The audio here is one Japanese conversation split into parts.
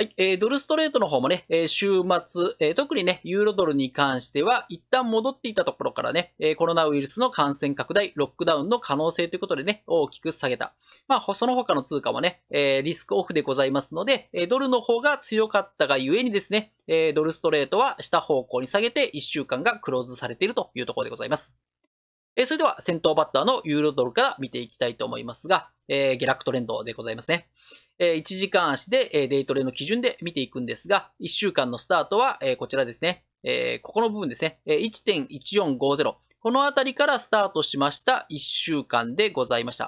はい、えー、ドルストレートの方もね、えー、週末、えー、特にね、ユーロドルに関しては、一旦戻っていたところからね、えー、コロナウイルスの感染拡大、ロックダウンの可能性ということでね、大きく下げた。まあ、その他の通貨はね、えー、リスクオフでございますので、えー、ドルの方が強かったがゆえにですね、えー、ドルストレートは下方向に下げて、1週間がクローズされているというところでございます。えそれでは先頭バッターのユーロドルから見ていきたいと思いますが、えー、下落トレンドでございますね。え1時間足で、えデイトレの基準で見ていくんですが、1週間のスタートは、えこちらですね。えここの部分ですね。え1.1450。このあたりからスタートしました1週間でございました。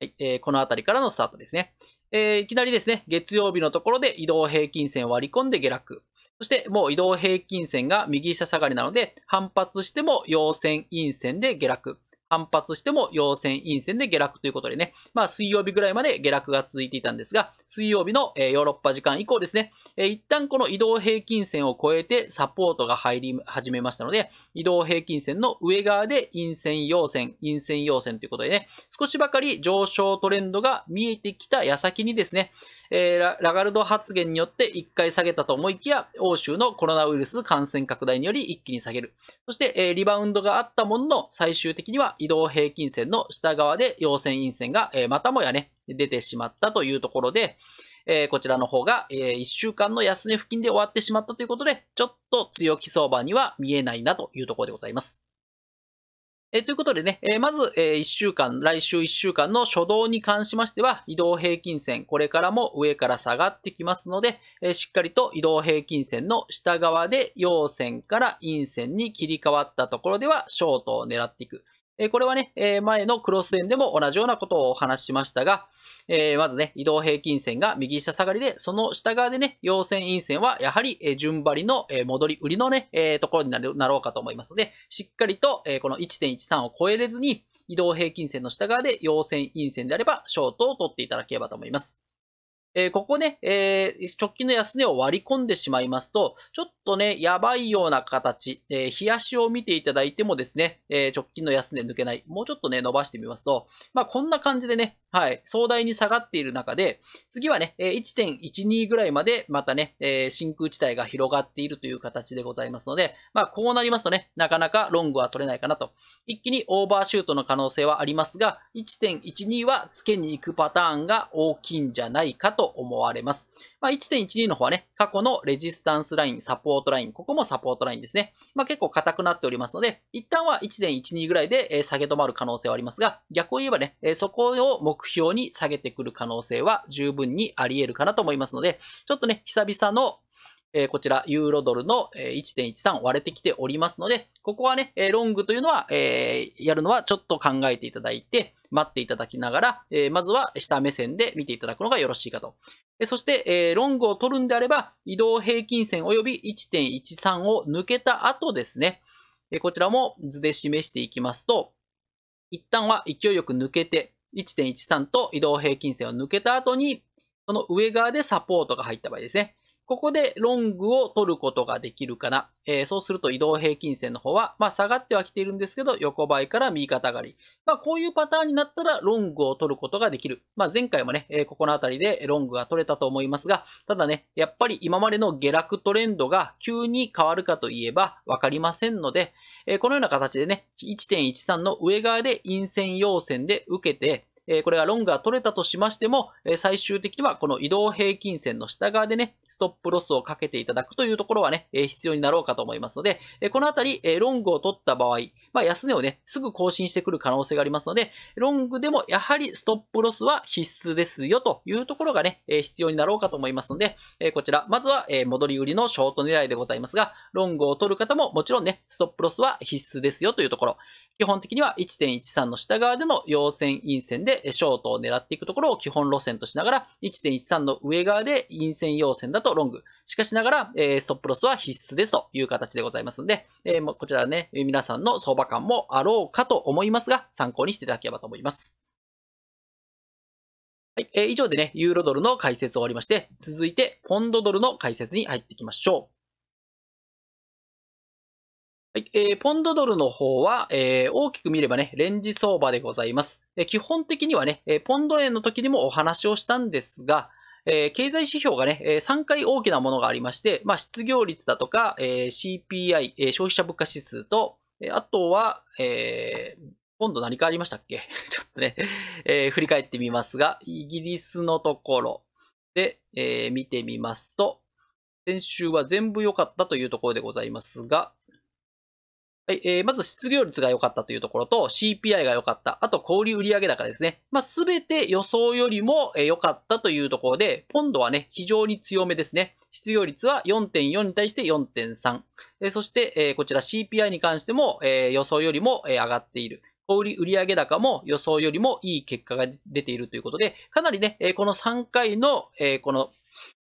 はいえー、このあたりからのスタートですね、えー、いきなりですね、月曜日のところで移動平均線を割り込んで下落。そしてもう移動平均線が右下下がりなので、反発しても陽線、陰線で下落。反発しても陽線、陰線で下落ということでね、まあ水曜日ぐらいまで下落が続いていたんですが、水曜日の、えヨーロッパ時間以降ですね、え一旦この移動平均線を超えてサポートが入り始めましたので、移動平均線の上側で陰線、陽線、陰線、陽線ということでね、少しばかり上昇トレンドが見えてきた矢先にですね、えー、ラガルド発言によって1回下げたと思いきや、欧州のコロナウイルス感染拡大により一気に下げる。そして、えリバウンドがあったものの、最終的には移動平均線の下側で陽線陰線が、えまたもやね、出てしまったというところで、えこちらの方が、え1週間の安値付近で終わってしまったということで、ちょっと強気相場には見えないなというところでございます。えということでね、えまず、え1週間、来週1週間の初動に関しましては、移動平均線、これからも上から下がってきますので、えしっかりと移動平均線の下側で陽線から陰線に切り替わったところでは、ショートを狙っていく。これはね、前のクロス円でも同じようなことをお話ししましたが、まずね、移動平均線が右下下がりで、その下側でね、陽線陰線はやはり、順張りの、戻り売りのね、ところになろうかと思いますので、しっかりと、この1.13を超えれずに、移動平均線の下側で陽線陰線であれば、ショートを取っていただければと思います。えー、ここね、えー、直近の安値を割り込んでしまいますと、ちょっとね、やばいような形、えー、冷やしを見ていただいてもですね、え直近の安値抜けない、もうちょっとね、伸ばしてみますと、まあ、こんな感じでね、はい、壮大に下がっている中で、次はね、1.12ぐらいまでまたね、えー、真空地帯が広がっているという形でございますので、まあこうなりますとね、なかなかロングは取れないかなと。一気にオーバーシュートの可能性はありますが、1.12はつけに行くパターンが大きいんじゃないかと思われます。まあ、1.12の方はね、過去のレジスタンスライン、サポートライン、ここもサポートラインですね。まあ、結構硬くなっておりますので、一旦は1.12ぐらいで下げ止まる可能性はありますが、逆を言えばね、そこを目標に下げてくる可能性は十分にあり得るかなと思いますので、ちょっとね、久々のえこちら、ユーロドルの1.13割れてきておりますので、ここはね、ロングというのは、えやるのはちょっと考えていただいて、待っていただきながら、えまずは下目線で見ていただくのがよろしいかと。そして、えロングを取るんであれば、移動平均線及び1.13を抜けた後ですね、えこちらも図で示していきますと、一旦は勢いよく抜けて、1.13と移動平均線を抜けた後に、その上側でサポートが入った場合ですね。ここでロングを取ることができるかな。えー、そうすると移動平均線の方は、まあ、下がってはきているんですけど、横ばいから右肩上がり。まあ、こういうパターンになったらロングを取ることができる。まあ、前回もね、えー、ここのあたりでロングが取れたと思いますが、ただね、やっぱり今までの下落トレンドが急に変わるかといえばわかりませんので、えー、このような形でね、1.13の上側で陰線要線で受けて、えこれがロングが取れたとしましても、え最終的にはこの移動平均線の下側でね、ストップロスをかけていただくというところはね、え必要になろうかと思いますので、えこのあたり、えロングを取った場合、まあ、安値をね、すぐ更新してくる可能性がありますので、ロングでもやはりストップロスは必須ですよというところがね、え必要になろうかと思いますので、えこちら、まずは、え戻り売りのショート狙いでございますが、ロングを取る方ももちろんね、ストップロスは必須ですよというところ。基本的には1.13の下側での陽線陰線でショートを狙っていくところを基本路線としながら、1.13の上側で陰線陽線だとロング。しかしながら、えストップロスは必須ですという形でございますので、えー、こちらね、皆さんの相場感もあろうかと思いますが、参考にしていただければと思います。はい、えー、以上でね、ユーロドルの解説を終わりまして、続いて、ポンドドルの解説に入っていきましょう。はいえー、ポンドドルの方は、えー、大きく見ればね、レンジ相場でございます。えー、基本的にはね、えー、ポンド円の時にもお話をしたんですが、えー、経済指標がね、えー、3回大きなものがありまして、まあ、失業率だとか、えー、CPI、えー、消費者物価指数と、えあとは、えー、今度何かありましたっけ ちょっとね、えー、振り返ってみますが、イギリスのところで、えー、見てみますと、先週は全部良かったというところでございますが、はい、えー、まず失業率が良かったというところと、CPI が良かった、あと小売売上高ですね。ますべて予想よりも良かったというところで、ポンドはね、非常に強めですね。失業率は4.4に対して4.3。えー、そして、えー、こちら CPI に関しても、えー、予想よりも、えー、上がっている。小売売上高も予想よりもいい結果が出ているということで、かなりね、この3回の、この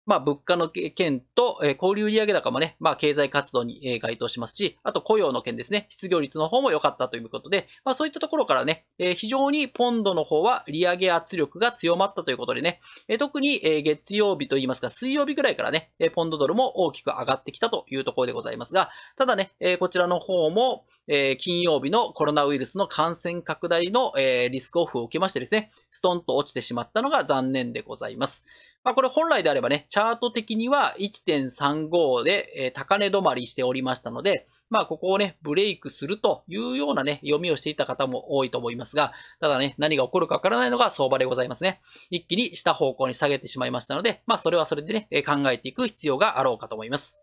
まあ、物価の件と、えー、小売売上高もね、まあ、経済活動に、えー、該当しますし、あと雇用の件ですね、失業率の方も良かったということで、まあ、そういったところからね、えー、非常にポンドの方は利上げ圧力が強まったということでね、えー、特に、えー、月曜日といいますか、水曜日ぐらいからね、えー、ポンドドルも大きく上がってきたというところでございますが、ただね、えー、こちらの方も、えー、金曜日のコロナウイルスの感染拡大の、えー、リスクオフを受けましてですね、ストンと落ちてしまったのが残念でございます。まあ、これ本来であればね、チャート的には1.35で、えー、高値止まりしておりましたので、まあ、ここをね、ブレイクするというようなね、読みをしていた方も多いと思いますが、ただね、何が起こるかわからないのが相場でございますね。一気に下方向に下げてしまいましたので、まあ、それはそれでね、考えていく必要があろうかと思います。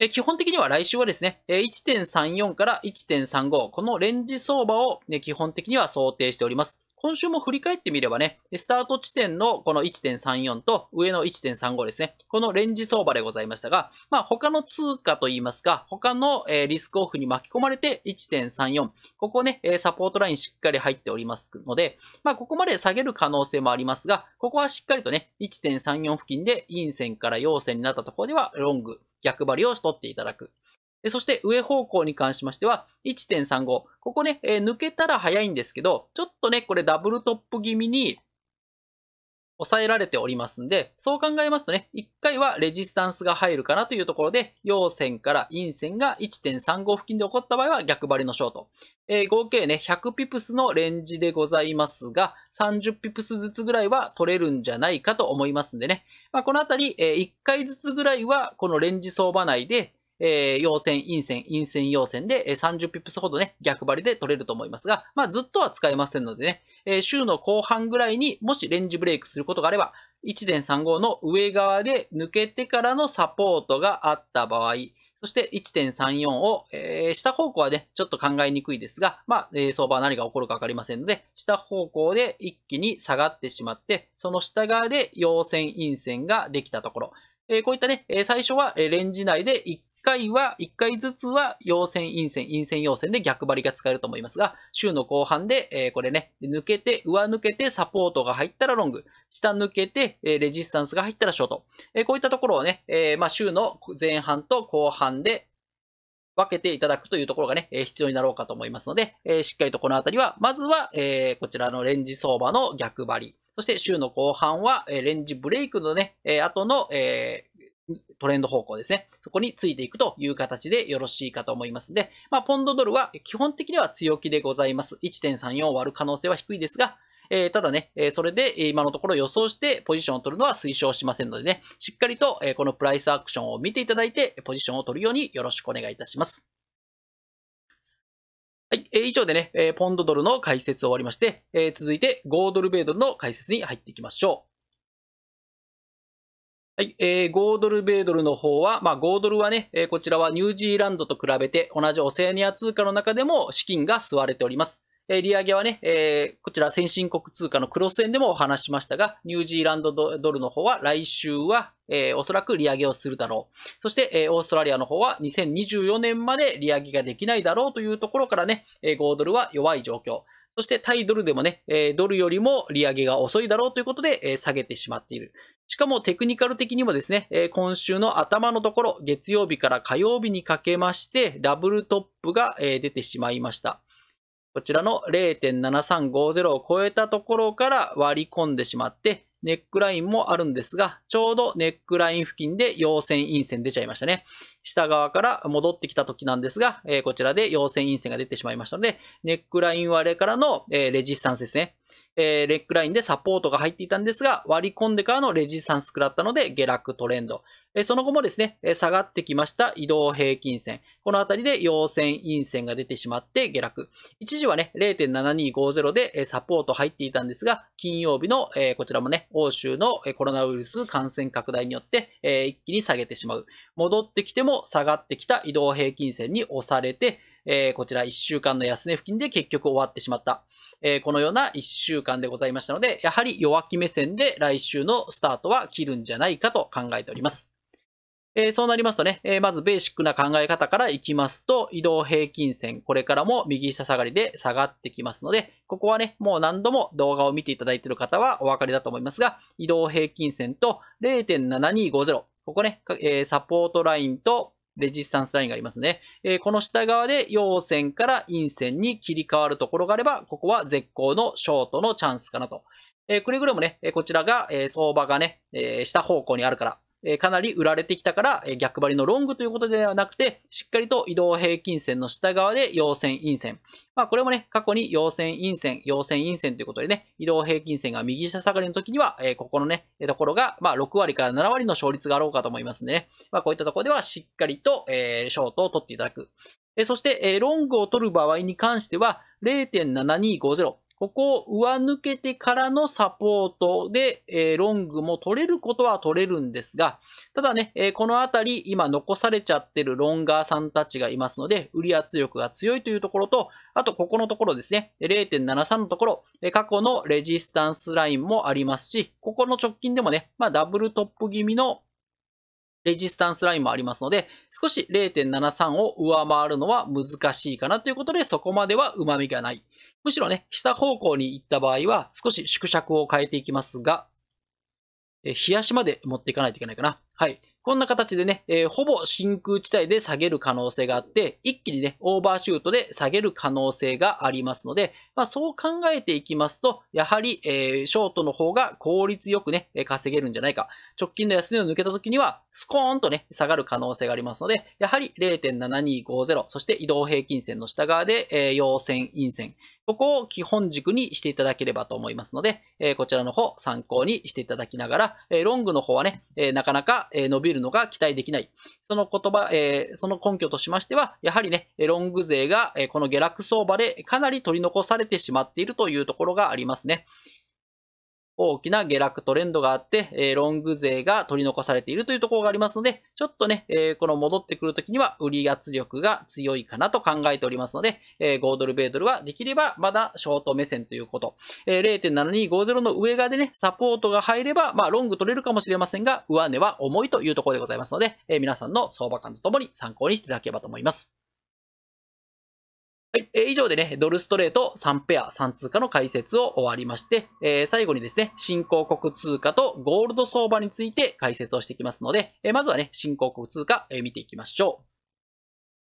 え基本的には来週はですね、1.34から1.35、このレンジ相場を、ね、基本的には想定しております。今週も振り返ってみればね、スタート地点のこの1.34と上の1.35ですね。このレンジ相場でございましたが、まあ他の通貨といいますか、他のリスクオフに巻き込まれて1.34。ここね、サポートラインしっかり入っておりますので、まあここまで下げる可能性もありますが、ここはしっかりとね、1.34付近で陰線から陽線になったところではロング逆張りを取っていただく。そして上方向に関しましては1.35。ここね、抜けたら早いんですけど、ちょっとね、これダブルトップ気味に抑えられておりますんで、そう考えますとね、一回はレジスタンスが入るかなというところで、陽線から陰線が1.35付近で起こった場合は逆張りのショート。えー、合計ね、100ピプスのレンジでございますが、30ピプスずつぐらいは取れるんじゃないかと思いますんでね。まあ、このあたり、えー、回ずつぐらいはこのレンジ相場内で、えー、陽線、陰線、陰線、陽線で、え30ピップスほどね、逆張りで取れると思いますが、まあ、ずっとは使えませんのでね、え週の後半ぐらいにもしレンジブレイクすることがあれば、1.35の上側で抜けてからのサポートがあった場合、そして1.34を、えー、下方向はね、ちょっと考えにくいですが、まあ、えー、相場は何が起こるかわかりませんので、下方向で一気に下がってしまって、その下側で陽線、陰線ができたところ。えー、こういったね、最初はレンジ内で一回は、1回ずつは陽線、陰線、陰線、陽線で逆張りが使えると思いますが、週の後半で、えー、これね、抜けて、上抜けてサポートが入ったらロング、下抜けて、えー、レジスタンスが入ったらショート。えー、こういったところをね、えまあ、週の前半と後半で、分けていただくというところがね、え必要になろうかと思いますので、えしっかりとこのあたりは、まずは、えこちらのレンジ相場の逆張り、そして週の後半は、えレンジブレイクのね、え後の、えトレンド方向ですね。そこについていくという形でよろしいかと思いますで、まあ、ポンドドルは基本的には強気でございます。1.34割る可能性は低いですが、えー、ただね、えー、それで今のところ予想してポジションを取るのは推奨しませんのでね、しっかりと、えー、このプライスアクションを見ていただいて、ポジションを取るようによろしくお願いいたします。はい、えー、以上でね、えー、ポンドドルの解説を終わりまして、えー、続いて5ドル米ドルの解説に入っていきましょう。はい、えー、5ドル米ドルの方は、まあ、5ドルはね、えー、こちらはニュージーランドと比べて同じオセアニア通貨の中でも資金が吸われております。えー、利上げはね、えー、こちら先進国通貨のクロス円でもお話しましたが、ニュージーランドドルの方は来週は、えー、おそらく利上げをするだろう。そして、えー、オーストラリアの方は2024年まで利上げができないだろうというところからね、えー、5ドルは弱い状況。そして対ドルでもね、えドルよりも利上げが遅いだろうということで、え下げてしまっている。しかもテクニカル的にもですね、え今週の頭のところ、月曜日から火曜日にかけまして、ダブルトップが、え出てしまいました。こちらの0.7350を超えたところから割り込んでしまって、ネックラインもあるんですが、ちょうどネックライン付近で陽線陰線出ちゃいましたね。下側から戻ってきた時なんですが、えこちらで陽線陰線が出てしまいましたので、ネックライン割れからの、えレジスタンスですね。えー、レックラインでサポートが入っていたんですが、割り込んでからのレジスタンス食らったので下落トレンド。えー、その後もですね、えー、下がってきました移動平均線。このあたりで陽線、陰線が出てしまって下落。一時はね、0.7250で、えー、サポート入っていたんですが、金曜日の、えー、こちらもね、欧州のコロナウイルス感染拡大によって、えー、一気に下げてしまう。戻ってきても下がってきた移動平均線に押されて、えー、こちら1週間の安値付近で結局終わってしまった。えー、このような一週間でございましたので、やはり弱気目線で来週のスタートは切るんじゃないかと考えております。えー、そうなりますとね、えー、まずベーシックな考え方からいきますと、移動平均線、これからも右下下がりで下がってきますので、ここはね、もう何度も動画を見ていただいている方はお分かりだと思いますが、移動平均線と0.7250、ここね、えー、サポートラインとレジスタンスラインがありますね。えー、この下側で陽線から陰線に切り替わるところがあれば、ここは絶好のショートのチャンスかなと。えー、くれぐれもね、こちらが、え相場がね、え下方向にあるから、えかなり売られてきたから、え逆張りのロングということではなくて、しっかりと移動平均線の下側で陽線陰線。まあこれもね、過去に陽線陰線、陽線陰線ということでね、移動平均線が右下下がりの時には、えここのね、ところが、まあ6割から7割の勝率があろうかと思いますね。まあこういったところではしっかりと、えショートを取っていただく。えそして、えロングを取る場合に関しては、0.7250。ここを上抜けてからのサポートで、えー、ロングも取れることは取れるんですが、ただね、えー、このあたり、今残されちゃってるロンガーさんたちがいますので、売り圧力が強いというところと、あとここのところですね、0.73のところ、えー、過去のレジスタンスラインもありますし、ここの直近でもね、まあ、ダブルトップ気味のレジスタンスラインもありますので、少し0.73を上回るのは難しいかなということで、そこまでは旨味がない。むしろね、下方向に行った場合は、少し縮尺を変えていきますが、え冷やしまで持っていかないといけないかな。はい。こんな形でね、えー、ほぼ真空地帯で下げる可能性があって、一気にね、オーバーシュートで下げる可能性がありますので、まあ、そう考えていきますと、やはり、えー、ショートの方が効率よくね、稼げるんじゃないか。直近の安値を抜けた時には、スコーンとね、下がる可能性がありますので、やはり0.7250、そして移動平均線の下側で、えー、陽線、陰線、ここを基本軸にしていただければと思いますので、えこちらの方参考にしていただきながら、えロングの方はね、えなかなか、伸びるのが期待できない。その言葉、えその根拠としましては、やはりね、ロング勢が、この下落相場でかなり取り残されてしまっているというところがありますね。大きな下落トレンドがあって、ロング勢が取り残されているというところがありますので、ちょっとね、この戻ってくるときには売り圧力が強いかなと考えておりますので、5ドル米ドルはできればまだショート目線ということ。0.7250の上側でね、サポートが入れば、まあロング取れるかもしれませんが、上値は重いというところでございますので、皆さんの相場感とともに参考にしていただければと思います。はい、えー、以上でね、ドルストレート3ペア3通貨の解説を終わりまして、えー、最後にですね、新興国通貨とゴールド相場について解説をしていきますので、えー、まずはね、新興国通貨、えー、見ていきましょう。